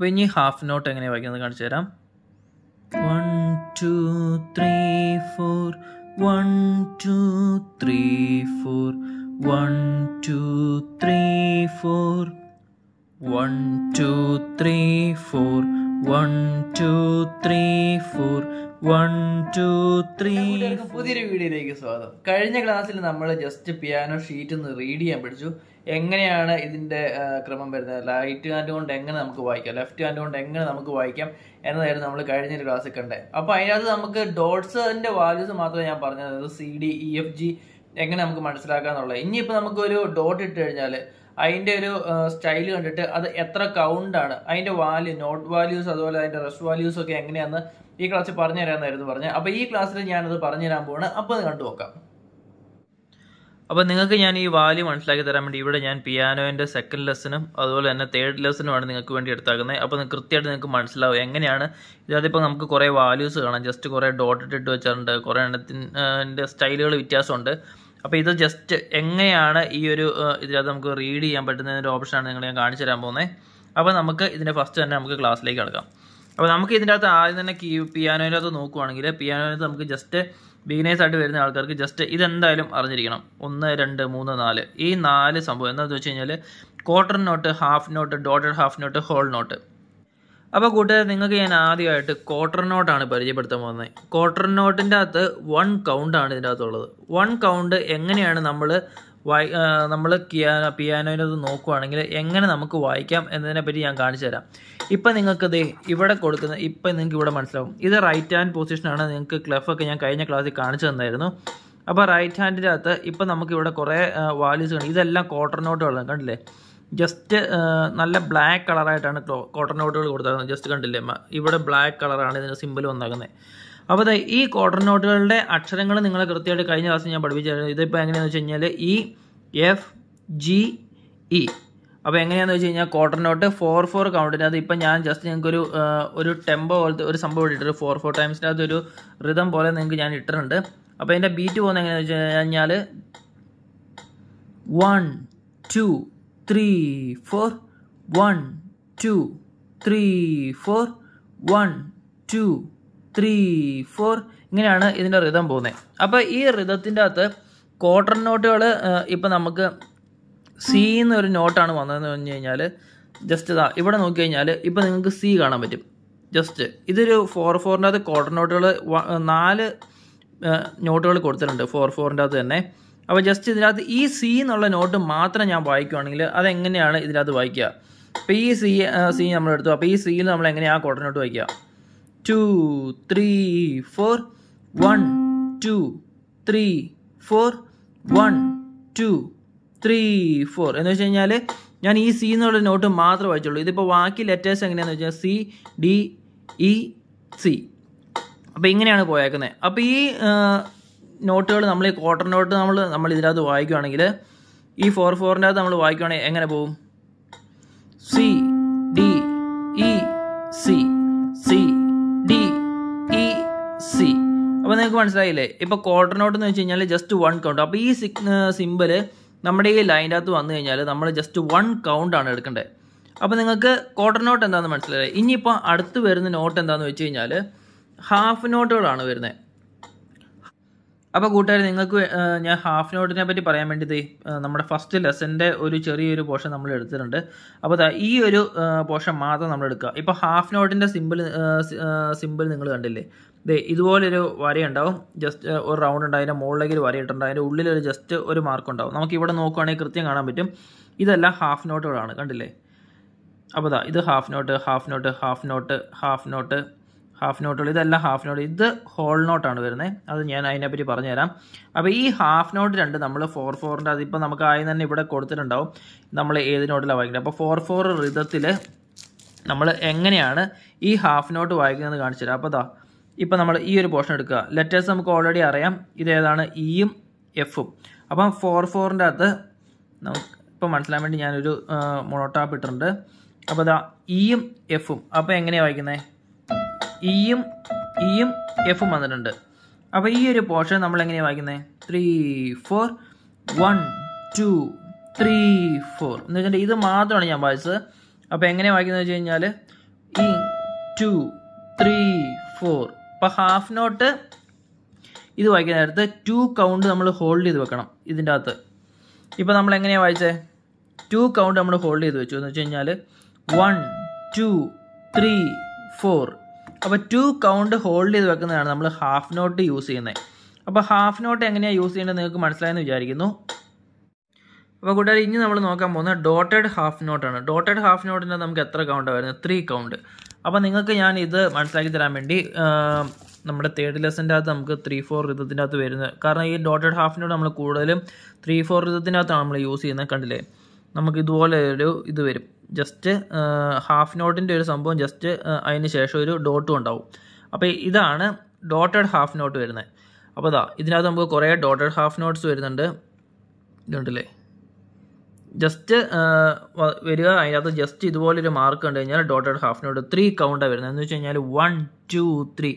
അപ്പോൾ ഇനി half note എങ്ങനെ വായിക്കുന്നത് കാണിച്ചു തരാം one two three four one two three four one two three four one two three four one two three four one പുതിയൊരു വീഡിയോയിലേക്ക് സ്വാഗതം കഴിഞ്ഞ ക്ലാസ്സിൽ നമ്മൾ ജസ്റ്റ് പിയാനോ ഷീറ്റ് ഒന്ന് റീഡ് ചെയ്യാൻ പഠിച്ചു എങ്ങനെയാണ് ഇതിൻ്റെ ക്രമം വരുന്നത് റൈറ്റ് ഹാൻഡ് കൊണ്ട് എങ്ങനെ നമുക്ക് വായിക്കാം ലെഫ്റ്റ് ഹാൻഡ് കൊണ്ട് എങ്ങനെ നമുക്ക് വായിക്കാം എന്നതായിരുന്നു നമ്മൾ കഴിഞ്ഞ ഒരു ക്ലാസ്സിൽ കണ്ടേ അപ്പോൾ അതിനകത്ത് നമുക്ക് ഡോട്ട്സിൻ്റെ വാല്യൂസ് മാത്രമേ ഞാൻ പറഞ്ഞത് C D E F G എങ്ങനെ നമുക്ക് മനസ്സിലാക്കാന്നുള്ളത് എന്നുള്ളത് ഇനിയിപ്പോൾ നമുക്കൊരു ഡോട്ട് ഇട്ട് കഴിഞ്ഞാൽ അതിൻ്റെ ഒരു സ്റ്റൈൽ കണ്ടിട്ട് അത് എത്ര കൗണ്ടാണ് അതിൻ്റെ വാല്യൂ നോട്ട് വാല്യൂസ് അതുപോലെ അതിൻ്റെ റെസ്റ്റ് വാല്യൂസ് ഒക്കെ എങ്ങനെയാണെന്ന് ഈ ക്ലാസ്സിൽ പറഞ്ഞു തരാമെന്നായിരുന്നു പറഞ്ഞത് അപ്പോൾ ഈ ക്ലാസ്സിൽ ഞാനത് പറഞ്ഞു തരാൻ പോവാണ് അപ്പോൾ അത് കണ്ടു നോക്കാം അപ്പോൾ നിങ്ങൾക്ക് ഞാൻ ഈ വാല്യൂ മനസ്സിലാക്കി തരാൻ വേണ്ടി ഇവിടെ ഞാൻ പിയാനോൻ്റെ സെക്കൻഡ് ലെസനും അതുപോലെ തന്നെ തേർഡ് ലെസനുമാണ് നിങ്ങൾക്ക് വേണ്ടി എടുത്താക്കുന്നത് അപ്പോൾ കൃത്യമായിട്ട് നിങ്ങൾക്ക് മനസ്സിലാവും എങ്ങനെയാണ് ഇതിപ്പോൾ നമുക്ക് കുറേ വാല്യൂസ് കാണാം ജസ്റ്റ് കുറേ ഡോട്ട് ഇട്ട് വെച്ചിട്ടുണ്ട് കുറേ എണ്ണത്തിൻ്റെ സ്റ്റൈലുകൾ വ്യത്യാസമുണ്ട് അപ്പോൾ ഇത് ജസ്റ്റ് എങ്ങനെയാണ് ഈ ഒരു ഇതിനകത്ത് നമുക്ക് റീഡ് ചെയ്യാൻ പറ്റുന്നതിൻ്റെ ഓപ്ഷനാണ് നിങ്ങൾ ഞാൻ കാണിച്ചു തരാൻ പോകുന്നത് അപ്പോൾ നമുക്ക് ഇതിൻ്റെ ഫസ്റ്റ് തന്നെ നമുക്ക് ക്ലാസ്സിലേക്ക് കിടക്കാം അപ്പോൾ നമുക്ക് ഇതിൻ്റെ അകത്ത് ആദ്യം തന്നെ കീ പിയാനോയിനകത്ത് നോക്കുവാണെങ്കിൽ പിയാനോയിനകത്ത് നമുക്ക് ജസ്റ്റ് ബിഗിനേഴ്സ് ആയിട്ട് വരുന്ന ആൾക്കാർക്ക് ജസ്റ്റ് ഇതെന്തായാലും അറിഞ്ഞിരിക്കണം ഒന്ന് രണ്ട് മൂന്ന് നാല് ഈ നാല് സംഭവം എന്താണെന്ന് വെച്ച് കഴിഞ്ഞാൽ quarter note half note dotted half note whole note അപ്പോൾ കൂട്ടുകാർ നിങ്ങൾക്ക് ഞാൻ ആദ്യമായിട്ട് ക്വാർട്ടർ നോട്ടാണ് പരിചയപ്പെടുത്താൻ പോകുന്നത് ക്വാർട്ടർ നോട്ടിൻ്റെ അകത്ത് വൺ കൗണ്ടാണ് ഇതിൻ്റെ അകത്തുള്ളത് വൺ കൗണ്ട് എങ്ങനെയാണ് നമ്മൾ വായി നമ്മൾ കിയാനോ പിയാനോയിനത് നോക്കുവാണെങ്കിൽ എങ്ങനെ നമുക്ക് വായിക്കാം എന്നതിനെപ്പറ്റി ഞാൻ കാണിച്ചു തരാം ഇപ്പം നിങ്ങൾക്ക് ഇവിടെ കൊടുക്കുന്ന ഇപ്പം നിങ്ങൾക്ക് ഇവിടെ മനസ്സിലാവും ഇത് റൈറ്റ് ഹാൻഡ് പൊസിഷനാണ് നിങ്ങൾക്ക് ക്ലഫൊക്കെ ഞാൻ കഴിഞ്ഞ ക്ലാസ്സിൽ കാണിച്ചു തന്നായിരുന്നു അപ്പോൾ റൈറ്റ് ഹാൻഡിൻ്റെ അകത്ത് ഇപ്പം നമുക്ക് ഇവിടെ കുറേ വാല്യൂസ് ഇതെല്ലാം ക്വാർട്ടർ നോട്ടുകളാണ് കണ്ടില്ലേ ജസ്റ്റ് നല്ല ബ്ലാക്ക് കളറായിട്ടാണ് കോട്ടൺ നോട്ടുകൾ കൊടുത്തേക്കുന്നത് ജസ്റ്റ് കണ്ടില്ലേ ഇവിടെ ബ്ലാക്ക് കളറാണ് ഇതിൻ്റെ സിമ്പിൾ വന്നേക്കുന്നത് അപ്പോൾ അതെ ഈ കോട്ടൺ നോട്ടുകളുടെ അക്ഷരങ്ങൾ നിങ്ങൾ കൃത്യമായിട്ട് കഴിഞ്ഞ ക്ലാസ്സിൽ ഞാൻ പഠിപ്പിച്ചായിരുന്നു ഇതിപ്പോൾ എങ്ങനെയാണെന്ന് e. വെച്ച് കഴിഞ്ഞാൽ ഇ എഫ് ജി ഇ അപ്പോൾ എങ്ങനെയാണെന്ന് വെച്ച് കഴിഞ്ഞാൽ കോട്ടൺ നോട്ട് ഫോർ ഫോർ കൗണ്ടിന് അത് ഇപ്പം ഞാൻ ജസ്റ്റ് നിങ്ങൾക്ക് ഒരു ഒരു ടെമ്പോ പോലത്തെ ഒരു സംഭവം ഇട്ടിട്ട് ഫോർ ഫോർ ടൈംസിൻ്റെ അതൊരു റിതം പോലെ നിങ്ങൾക്ക് ഞാൻ ഇട്ടിട്ടുണ്ട് അപ്പോൾ അതിൻ്റെ ബീറ്റ് പോകുന്നത് എങ്ങനെയാണെന്ന് വെച്ച് കഴിഞ്ഞാൽ one two three four one two three four one two three four ഇങ്ങനെയാണ് ഇതിൻ്റെ റിതം പോകുന്നത് അപ്പോൾ ഈ റിതത്തിൻ്റെ അകത്ത് ക്വാർട്ടർ നോട്ടുകൾ ഇപ്പോൾ നമുക്ക് സി എന്നൊരു നോട്ടാണ് വന്നതെന്ന് പറഞ്ഞു കഴിഞ്ഞാൽ ജസ്റ്റ് ഇതാ ഇവിടെ നോക്കി കഴിഞ്ഞാൽ ഇപ്പോൾ നിങ്ങൾക്ക് സി കാണാൻ പറ്റും ജസ്റ്റ് ഇതൊരു ഫോർ ഫോറിൻ്റെ അകത്ത് ക്വാർട്ടർ നോട്ടുകൾ നാല് നോട്ടുകൾ കൊടുത്തിട്ടുണ്ട് ഫോർ ഫോറിൻ്റെ അകത്ത് തന്നെ അപ്പോൾ ജസ്റ്റ് ഇതിനകത്ത് ഈ സി എന്നുള്ള നോട്ട് മാത്രം ഞാൻ വായിക്കുവാണെങ്കിൽ അതെങ്ങനെയാണ് ഇതിനകത്ത് വായിക്കുക അപ്പോൾ ഈ സി സി നമ്മൾ എടുത്തു അപ്പോൾ ഈ സിയിൽ നമ്മൾ എങ്ങനെയാണ് ആ നോട്ട് വായിക്കുക two three four one two three four one two three four എന്ന് വെച്ച് കഴിഞ്ഞാൽ ഞാൻ ഈ സി എന്നുള്ള നോട്ട് മാത്രം വായിച്ചുള്ളൂ ഇതിപ്പോൾ ബാക്കി ലെറ്റേഴ്സ് എങ്ങനെയാണെന്ന് വെച്ചാൽ C D E e, C അപ്പോൾ ഇങ്ങനെയാണ് പോയേക്കുന്നത് അപ്പോൾ ഈ നോട്ടുകൾ നമ്മൾ ഈ ക്വാർട്ടർ നോട്ട് നമ്മൾ നമ്മൾ ഇതിനകത്ത് വായിക്കുകയാണെങ്കിൽ ഈ ഫോർ ഫോറിൻ്റെ അകത്ത് നമ്മൾ വായിക്കുകയാണെങ്കിൽ എങ്ങനെ പോവും C D E C C D E C അപ്പോൾ നിങ്ങൾക്ക് മനസ്സിലായില്ലേ ഇപ്പോൾ ക്വാർട്ടർ നോട്ട് എന്ന് വെച്ച് കഴിഞ്ഞാൽ ജസ്റ്റ് വൺ കൗണ്ട് അപ്പോൾ ഈ സിമ്പിൾ നമ്മുടെ ഈ ലൈൻ്റെ അകത്ത് വന്നു കഴിഞ്ഞാൽ നമ്മൾ ജസ്റ്റ് വൺ കൗണ്ടാണ് എടുക്കേണ്ടത് അപ്പോൾ നിങ്ങൾക്ക് ക്വാർട്ടർ നോട്ട് എന്താണെന്ന് മനസ്സിലായി ഇനിയിപ്പോൾ അടുത്ത് വരുന്ന നോട്ട് എന്താണെന്ന് വെച്ച് കഴിഞ്ഞാൽ ഹാഫ് നോട്ടുകളാണ് വരുന്നത് അപ്പോൾ കൂട്ടുകാർ നിങ്ങൾക്ക് ഞാൻ ഹാഫ് നോട്ടിനെ പറ്റി പറയാൻ വേണ്ടിയിട്ട് നമ്മുടെ ഫസ്റ്റ് ലെസൻ്റെ ഒരു ചെറിയൊരു പോർഷൻ നമ്മൾ എടുത്തിട്ടുണ്ട് അപ്പോൾ ഈ ഒരു പോർഷൻ മാത്രം നമ്മൾ എടുക്കുക ഇപ്പോൾ ഹാഫ് നോട്ടിൻ്റെ സിമ്പിൾ സിമ്പിൾ നിങ്ങൾ കണ്ടില്ലേ ദേ ഇതുപോലൊരു ഉണ്ടാവും ജസ്റ്റ് ഒരു റൗണ്ട് ഉണ്ട് അതിൻ്റെ മുകളിലേക്ക് ഒരു ഇട്ടുണ്ടാവും അതിൻ്റെ ഉള്ളിലൊരു ജസ്റ്റ് ഒരു മാർക്ക് ഉണ്ടാവും നമുക്ക് ഇവിടെ നോക്കുകയാണെങ്കിൽ കൃത്യം കാണാൻ പറ്റും ഇതെല്ലാം ഹാഫ് നോട്ടുകളാണ് കണ്ടില്ലേ അപ്പോൾ ഇത് half note half note half note half note half നോട്ടുകൾ ഇതെല്ലാം ഹാഫ് നോട്ട് ഇത് ഹോൾ നോട്ടാണ് വരുന്നത് അത് ഞാൻ അതിനെപ്പറ്റി പറഞ്ഞുതരാം അപ്പോൾ ഈ ഹാഫ് നോട്ട് രണ്ട് നമ്മൾ ഫോർ ഫോറിൻ്റെ അതിപ്പോൾ നമുക്ക് ആയി തന്നെ ഇവിടെ കൊടുത്തിട്ടുണ്ടാവും നമ്മൾ ഏത് നോട്ടിലാണ് വായിക്കുന്നത് അപ്പോൾ ഫോർ ഫോർ റിതത്തിൽ നമ്മൾ എങ്ങനെയാണ് ഈ ഹാഫ് നോട്ട് വായിക്കുന്നത് കാണിച്ചു തരാം അപ്പോൾ അതാ ഇപ്പോൾ നമ്മൾ ഈ ഒരു പോർഷൻ എടുക്കുക ലെറ്റേഴ്സ് നമുക്ക് ഓൾറെഡി അറിയാം ഇതേതാണ് ഇയും e എഫും അപ്പം ഫോർ ഫോറിൻ്റെ അകത്ത് നമുക്ക് ഇപ്പം മനസ്സിലാൻ വേണ്ടി ഞാനൊരു മൊണോട്ടാപ്പ് ഇട്ടിട്ടുണ്ട് അപ്പോൾ അതാ ഇയും e എഫും അപ്പോൾ എങ്ങനെയാണ് വായിക്കുന്നത് ഇയും ഇയും എഫും വന്നിട്ടുണ്ട് അപ്പോൾ ഈ ഒരു പോർഷൻ നമ്മൾ എങ്ങനെയാണ് വായിക്കുന്നത് three four one two three four എന്ന് വെച്ചാൽ ഇത് മാത്രമാണ് ഞാൻ വായിച്ചത് അപ്പോൾ എങ്ങനെ വായിക്കുന്നത് വെച്ച് കഴിഞ്ഞാൽ ഈ ടു ത്രീ ഫോർ അപ്പോൾ ഹാഫ് നോട്ട് ഇത് വായിക്കുന്ന നേരത്ത് ടു കൗണ്ട് നമ്മൾ ഹോൾഡ് ചെയ്ത് വെക്കണം ഇതിൻ്റെ അകത്ത് ഇപ്പോൾ നമ്മൾ എങ്ങനെയാണ് വായിച്ചേ ടു കൗണ്ട് നമ്മൾ ഹോൾഡ് ചെയ്ത് വെച്ചു എന്ന് വെച്ച് കഴിഞ്ഞാൽ വൺ ടു ത്രീ ഫോർ അപ്പോൾ ടു കൗണ്ട് ഹോൾഡ് ചെയ്ത് വെക്കുന്നതാണ് നമ്മൾ ഹാഫ് നോട്ട് യൂസ് ചെയ്യുന്നത് അപ്പോൾ ഹാഫ് നോട്ട് എങ്ങനെയാണ് യൂസ് ചെയ്യേണ്ടത് നിങ്ങൾക്ക് മനസ്സിലായെന്ന് വിചാരിക്കുന്നു അപ്പോൾ കൂട്ടുകാർ ഇനി നമ്മൾ നോക്കാൻ പോകുന്നത് ഡോട്ടഡ് ഹാഫ് നോട്ടാണ് ഡോട്ടഡ് ഹാഫ് നോട്ടിൻ്റെ നമുക്ക് എത്ര കൗണ്ടാണ് വരുന്നത് ത്രീ കൗണ്ട് അപ്പോൾ നിങ്ങൾക്ക് ഞാൻ ഇത് മനസ്സിലാക്കി തരാൻ വേണ്ടി നമ്മുടെ തേർഡ് ലെസൻ്റെ അകത്ത് നമുക്ക് ത്രീ ഫോർ ഋതത്തിൻ്റെ അകത്ത് വരുന്നത് കാരണം ഈ ഡോട്ടഡ് ഹാഫിനോട് നമ്മൾ കൂടുതലും ത്രീ ഫോർ ഋതത്തിൻ്റെ അകത്താണ് നമ്മൾ യൂസ് ചെയ്യുന്നത് കണ്ടില്ലേ നമുക്ക് ഇതുപോലെ ഒരു ഇത് വരും ജസ്റ്റ് ഹാഫ് നോട്ടിൻ്റെ ഒരു സംഭവം ജസ്റ്റ് അതിന് ശേഷം ഒരു ഡോട്ടും ഉണ്ടാവും അപ്പോൾ ഇതാണ് ഡോട്ടഡ് ഹാഫ് നോട്ട് വരുന്നത് അപ്പോൾ അതാ ഇതിനകത്ത് നമുക്ക് കുറേ ഡോട്ടഡ് ഹാഫ് നോട്ട്സ് വരുന്നുണ്ട് ഇതുണ്ടല്ലേ ജസ്റ്റ് വരിക അതിനകത്ത് ജസ്റ്റ് ഇതുപോലൊരു മാർക്ക് കണ്ടു കഴിഞ്ഞാൽ ഡോട്ടഡ് ഹാഫ് നോട്ട് ത്രീ കൗണ്ടാണ് വരുന്നത് എന്ന് വെച്ച് കഴിഞ്ഞാൽ വൺ ടു ത്രീ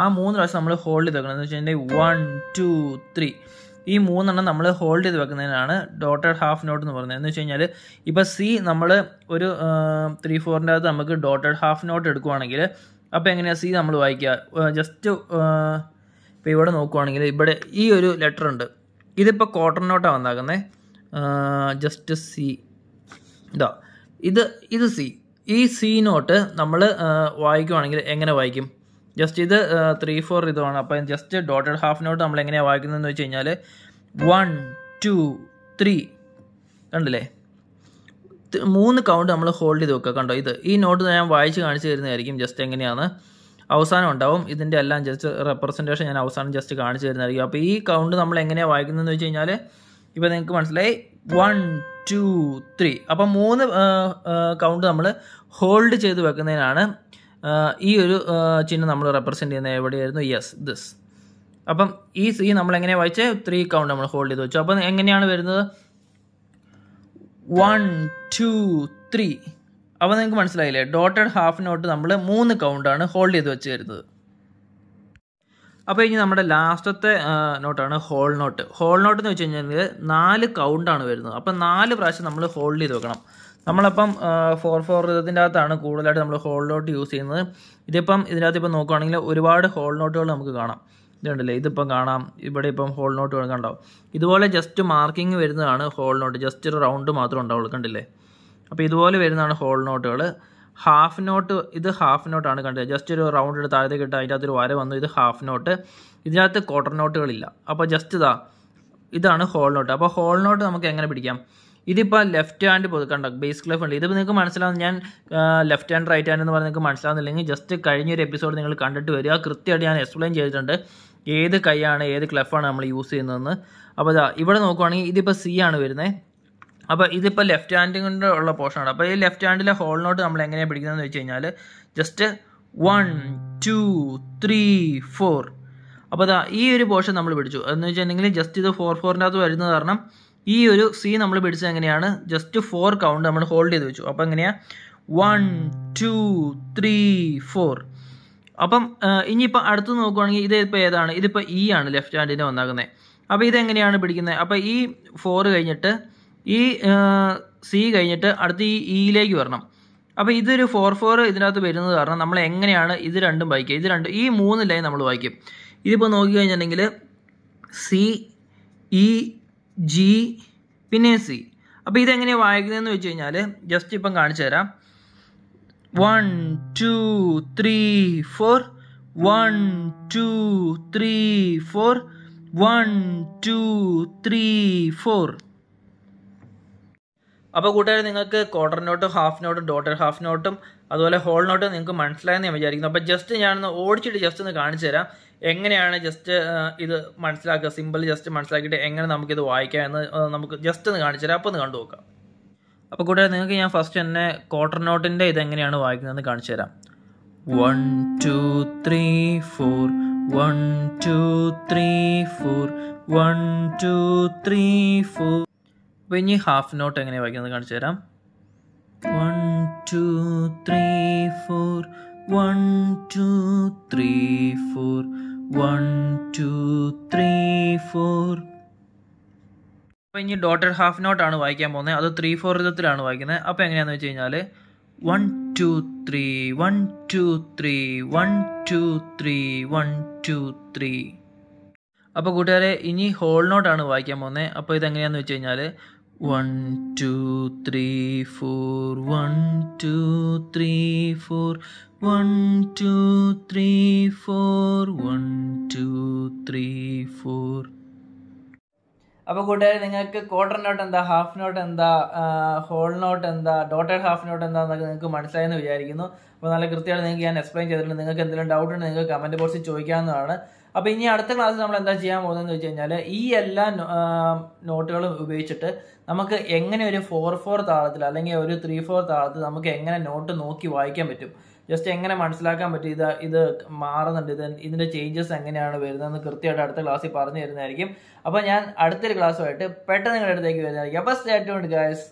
ആ മൂന്ന് പ്രാവശ്യം നമ്മൾ ഹോൾഡ് ചെയ്ത് വെക്കണം എന്ന് വെച്ച് കഴിഞ്ഞാൽ വൺ ടു ത്രീ ഈ മൂന്നെണ്ണം നമ്മൾ ഹോൾഡ് ചെയ്ത് വെക്കുന്നതിനാണ് ഡോട്ടഡ് ഹാഫ് നോട്ട് എന്ന് പറയുന്നത് എന്ന് വെച്ച് കഴിഞ്ഞാൽ ഇപ്പോൾ സി നമ്മൾ ഒരു ത്രീ ഫോറിൻ്റെ അകത്ത് നമുക്ക് ഡോട്ടഡ് ഹാഫ് നോട്ട് എടുക്കുവാണെങ്കിൽ അപ്പോൾ എങ്ങനെയാണ് സി നമ്മൾ വായിക്കുക ജസ്റ്റ് ഇപ്പോൾ ഇവിടെ നോക്കുവാണെങ്കിൽ ഇവിടെ ഈ ഒരു ലെറ്റർ ഉണ്ട് ഇതിപ്പോൾ ക്വാർട്ടർ നോട്ടാണ് വന്നാക്കുന്നത് ജസ്റ്റ് സി ഇതാ ഇത് ഇത് സി ഈ സി നോട്ട് നമ്മൾ വായിക്കുവാണെങ്കിൽ എങ്ങനെ വായിക്കും ജസ്റ്റ് ഇത് ത്രീ ഫോർ ഇതുമാണ് അപ്പം ജസ്റ്റ് ഡോട്ടഡ് ഹാഫ് നോട്ട് നമ്മൾ എങ്ങനെയാണ് വായിക്കുന്നതെന്ന് വെച്ച് കഴിഞ്ഞാൽ വൺ ടു ത്രീ കണ്ടില്ലേ മൂന്ന് കൗണ്ട് നമ്മൾ ഹോൾഡ് ചെയ്ത് വെക്കുക കണ്ടോ ഇത് ഈ നോട്ട് ഞാൻ വായിച്ച് കാണിച്ചു തരുന്നതായിരിക്കും ജസ്റ്റ് എങ്ങനെയാണ് അവസാനം ഉണ്ടാവും ഇതിൻ്റെ എല്ലാം ജസ്റ്റ് റെപ്രസെൻറ്റേഷൻ ഞാൻ അവസാനം ജസ്റ്റ് കാണിച്ചു തരുന്നതായിരിക്കും അപ്പോൾ ഈ കൗണ്ട് നമ്മൾ എങ്ങനെയാണ് വായിക്കുന്നതെന്ന് വെച്ച് കഴിഞ്ഞാൽ ഇപ്പോൾ നിങ്ങൾക്ക് മനസ്സിലായി വൺ ടു ത്രീ അപ്പം മൂന്ന് കൗണ്ട് നമ്മൾ ഹോൾഡ് ചെയ്ത് വെക്കുന്നതിനാണ് ഈ ഒരു ചിഹ്നം നമ്മൾ റെപ്രസെൻറ്റ് ചെയ്യുന്നത് എവിടെയായിരുന്നു യെസ് ദിസ് അപ്പം ഈ സി നമ്മൾ എങ്ങനെ വായിച്ചേ ത്രീ കൗണ്ട് നമ്മൾ ഹോൾഡ് ചെയ്ത് വെച്ചു അപ്പം എങ്ങനെയാണ് വരുന്നത് വൺ ടു ത്രീ അപ്പോൾ നിങ്ങൾക്ക് മനസ്സിലായില്ലേ ഡോട്ടഡ് ഹാഫ് നോട്ട് നമ്മൾ മൂന്ന് കൗണ്ടാണ് ഹോൾഡ് ചെയ്ത് വെച്ച് വരുന്നത് അപ്പോൾ ഇനി നമ്മുടെ ലാസ്റ്റത്തെ നോട്ടാണ് ഹോൾ നോട്ട് ഹോൾ നോട്ട് എന്ന് വെച്ച് കഴിഞ്ഞാൽ നാല് കൗണ്ടാണ് വരുന്നത് അപ്പോൾ നാല് പ്രാവശ്യം നമ്മൾ ഹോൾഡ് ചെയ്ത് വെക്കണം നമ്മളപ്പം ഫോർ ഫോർ ഇതിൻ്റെ അകത്താണ് കൂടുതലായിട്ട് നമ്മൾ ഹോൾ നോട്ട് യൂസ് ചെയ്യുന്നത് ഇതിപ്പം ഇതിനകത്ത് ഇപ്പം നോക്കുകയാണെങ്കിൽ ഒരുപാട് ഹോൾ നോട്ടുകൾ നമുക്ക് കാണാം ഇതുണ്ടല്ലേ ഇതിപ്പം കാണാം ഇവിടെ ഇപ്പം ഹോൾ നോട്ട് കണ്ടാവും ഇതുപോലെ ജസ്റ്റ് മാർക്കിംഗ് വരുന്നതാണ് ഹോൾ നോട്ട് ജസ്റ്റ് ഒരു റൗണ്ട് മാത്രം ഉണ്ടാവുള്ളൂ കണ്ടില്ലേ അപ്പോൾ ഇതുപോലെ വരുന്നതാണ് ഹോൾ നോട്ടുകൾ ഹാഫ് നോട്ട് ഇത് ഹാഫ് നോട്ടാണ് കണ്ടത് ജസ്റ്റ് ഒരു റൗണ്ട് എടുത്ത് താഴത്തേക്ക് ഇട്ട് അതിൻ്റെ അകത്തൊരു വര വന്നു ഇത് ഹാഫ് നോട്ട് ഇതിനകത്ത് ക്വാർട്ടർ നോട്ടുകളില്ല അപ്പോൾ ജസ്റ്റ് ഇതാ ഇതാണ് ഹോൾ നോട്ട് അപ്പോൾ ഹോൾ നോട്ട് നമുക്ക് എങ്ങനെ പിടിക്കാം ഇതിപ്പോൾ ലെഫ്റ്റ് ഹാൻഡ് കണ്ടോ ബേസ് ക്ലഫ് ഉണ്ട് ഇതിപ്പോൾ നിങ്ങൾക്ക് മനസ്സിലാവും ഞാൻ ലെഫ്റ്റ് ഹാൻഡ് റൈറ്റ് ഹാൻഡ് എന്ന് പറഞ്ഞ് നിങ്ങൾക്ക് മനസ്സിലാവുന്നില്ലെങ്കിൽ ജസ്റ്റ് കഴിഞ്ഞൊരു എപ്പിസോഡ് നിങ്ങൾ കണ്ടിട്ട് വരിക കൃത്യമായിട്ട് ഞാൻ എക്സ്പ്ലെയിൻ ചെയ്തിട്ടുണ്ട് ഏത് കൈയാണ് ഏത് ക്ലഫാണ് നമ്മൾ യൂസ് ചെയ്യുന്നതെന്ന് അപ്പോൾ അതാ ഇവിടെ നോക്കുവാണെങ്കിൽ ഇതിപ്പോൾ സി ആണ് വരുന്നത് അപ്പോൾ ഇതിപ്പോൾ ലെഫ്റ്റ് ഹാൻഡ് കൊണ്ട് ഉള്ള പോർഷനാണ് അപ്പോൾ ഈ ലെഫ്റ്റ് ഹാൻഡിലെ ഹോൾ നോട്ട് നമ്മൾ എങ്ങനെയാണ് പിടിക്കുന്നതെന്ന് വെച്ച് കഴിഞ്ഞാൽ just one two three four അപ്പോൾ അതാ ഈ ഒരു പോർഷൻ നമ്മൾ പിടിച്ചു എന്ന് വെച്ചിട്ടുണ്ടെങ്കിൽ ജസ്റ്റ് ഇത് ഫോർ ഫോറിൻ്റെ അകത്ത് വരുന്നത് കാരണം ഈ ഒരു സി നമ്മൾ പിടിച്ചത് എങ്ങനെയാണ് ജസ്റ്റ് ഫോർ കൗണ്ട് നമ്മൾ ഹോൾഡ് ചെയ്ത് വെച്ചു അപ്പോൾ എങ്ങനെയാ വൺ ടു ത്രീ ഫോർ അപ്പം ഇനിയിപ്പോൾ അടുത്ത് നോക്കുവാണെങ്കിൽ ഇതിപ്പോൾ ഏതാണ് ഇതിപ്പോൾ ഇ e ആണ് ലെഫ്റ്റ് ഹാൻഡിൻ്റെ വന്നാകുന്നത് അപ്പോൾ ഇതെങ്ങനെയാണ് പിടിക്കുന്നത് അപ്പോൾ ഈ ഫോർ കഴിഞ്ഞിട്ട് ഈ സി കഴിഞ്ഞിട്ട് അടുത്ത് ഈ ഇയിലേക്ക് e വരണം അപ്പോൾ ഇതൊരു ഫോർ ഫോർ ഇതിനകത്ത് വരുന്നത് കാരണം നമ്മൾ എങ്ങനെയാണ് ഇത് രണ്ടും വായിക്കുക ഇത് രണ്ടും ഈ മൂന്ന് ലൈൻ നമ്മൾ വായിക്കും ഇതിപ്പോൾ നോക്കി സി ഇ ജി പിന്നെ സി അപ്പോൾ ഇതെങ്ങനെയാണ് വായിക്കുന്നതെന്ന് വെച്ച് കഴിഞ്ഞാൽ ജസ്റ്റ് ഇപ്പം കാണിച്ചു തരാം one two three four one two three four one two three four അപ്പോൾ കൂട്ടുകാർ നിങ്ങൾക്ക് ക്വാർട്ടർ നോട്ടും ഹാഫ് നോട്ടും ഡോട്ടർ ഹാഫ് നോട്ടും അതുപോലെ ഹോൾ നോട്ട് നിങ്ങൾക്ക് മനസ്സിലായെന്ന് ഞാൻ വിചാരിക്കുന്നു അപ്പോൾ ജസ്റ്റ് ഞാനൊന്ന് ഓടിച്ചിട്ട് ജസ്റ്റ് ഒന്ന് കാണിച്ചു തരാം എങ്ങനെയാണ് ജസ്റ്റ് ഇത് മനസ്സിലാക്കുക സിമ്പിൾ ജസ്റ്റ് മനസ്സിലാക്കിയിട്ട് എങ്ങനെ നമുക്കിത് വായിക്കാം എന്ന് നമുക്ക് ജസ്റ്റ് ഒന്ന് കാണിച്ചു തരാം അപ്പോൾ ഒന്ന് കണ്ടു നോക്കാം അപ്പോൾ കൂടെ നിങ്ങൾക്ക് ഞാൻ ഫസ്റ്റ് തന്നെ ക്വാർട്ടർ നോട്ടിൻ്റെ ഇത് എങ്ങനെയാണ് വായിക്കുന്നതെന്ന് കാണിച്ചു തരാം one two three four one two three four one two three four അപ്പോൾ ഇനി ഹാഫ് നോട്ട് എങ്ങനെ വായിക്കുന്നത് കാണിച്ചു തരാം one two three four one two three four one two three four അപ്പോൾ ഇനി ഡോട്ടർ ഹാഫ് നോട്ടാണ് വായിക്കാൻ പോകുന്നത് അത് ത്രീ ഫോർ വിധത്തിലാണ് വായിക്കുന്നത് അപ്പോൾ എങ്ങനെയാണെന്ന് വെച്ച് കഴിഞ്ഞാൽ one two three one two three one two three one two three അപ്പോൾ കൂട്ടുകാരെ ഇനി ഹോൾ നോട്ടാണ് വായിക്കാൻ പോകുന്നത് അപ്പോൾ ഇതെങ്ങനെയാണെന്ന് വെച്ച് കഴിഞ്ഞാൽ One, two, three, four. One, two, three, four. One, two, three, four. One, two, three, four. അപ്പോൾ കൂട്ടുകാർ നിങ്ങൾക്ക് ക്വാർട്ടർ നോട്ട് എന്താ ഹാഫ് നോട്ട് എന്താ ഹോൾ നോട്ട് എന്താ ഡോട്ടഡ് ഹാഫ് നോട്ട് എന്താ എന്നൊക്കെ നിങ്ങൾക്ക് മനസ്സിലായെന്ന് വിചാരിക്കുന്നു അപ്പോൾ നല്ല കൃത്യമായിട്ട് നിങ്ങൾക്ക് ഞാൻ എക്സ്പ്ലെയിൻ ചെയ്തിട്ടുണ്ട് നിങ്ങൾക്ക് എന്തെങ്കിലും ഡൗട്ട് ഉണ്ടെങ്കിൽ നിങ്ങൾക്ക് കമന്റ് ബോക്സിൽ ചോദിക്കാവുന്നതാണ് അപ്പോൾ ഇനി അടുത്ത ക്ലാസ്സിൽ നമ്മൾ എന്താ ചെയ്യാൻ പോകുന്നത് വെച്ച് കഴിഞ്ഞാൽ ഈ എല്ലാ നോട്ടുകളും ഉപയോഗിച്ചിട്ട് നമുക്ക് എങ്ങനെ ഒരു ഫോർ ഫോർ താളത്തിൽ അല്ലെങ്കിൽ ഒരു ത്രീ ഫോർ താളത്തിൽ നമുക്ക് എങ്ങനെ നോട്ട് നോക്കി വായിക്കാൻ പറ്റും ജസ്റ്റ് എങ്ങനെ മനസ്സിലാക്കാൻ പറ്റും ഇത് ഇത് മാറുന്നുണ്ട് ഇത് ഇതിൻ്റെ ചേഞ്ചസ് എങ്ങനെയാണ് വരുന്നതെന്ന് കൃത്യമായിട്ട് അടുത്ത ക്ലാസ്സിൽ പറഞ്ഞു തരുന്നതായിരിക്കും അപ്പോൾ ഞാൻ അടുത്തൊരു ക്ലാസ്സുമായിട്ട് പെട്ടെന്ന് നിങ്ങളുടെ അടുത്തേക്ക് വരുന്നതായിരിക്കും അപ്പോൾ സ്റ്റേറ്റ് ഗായ്സ്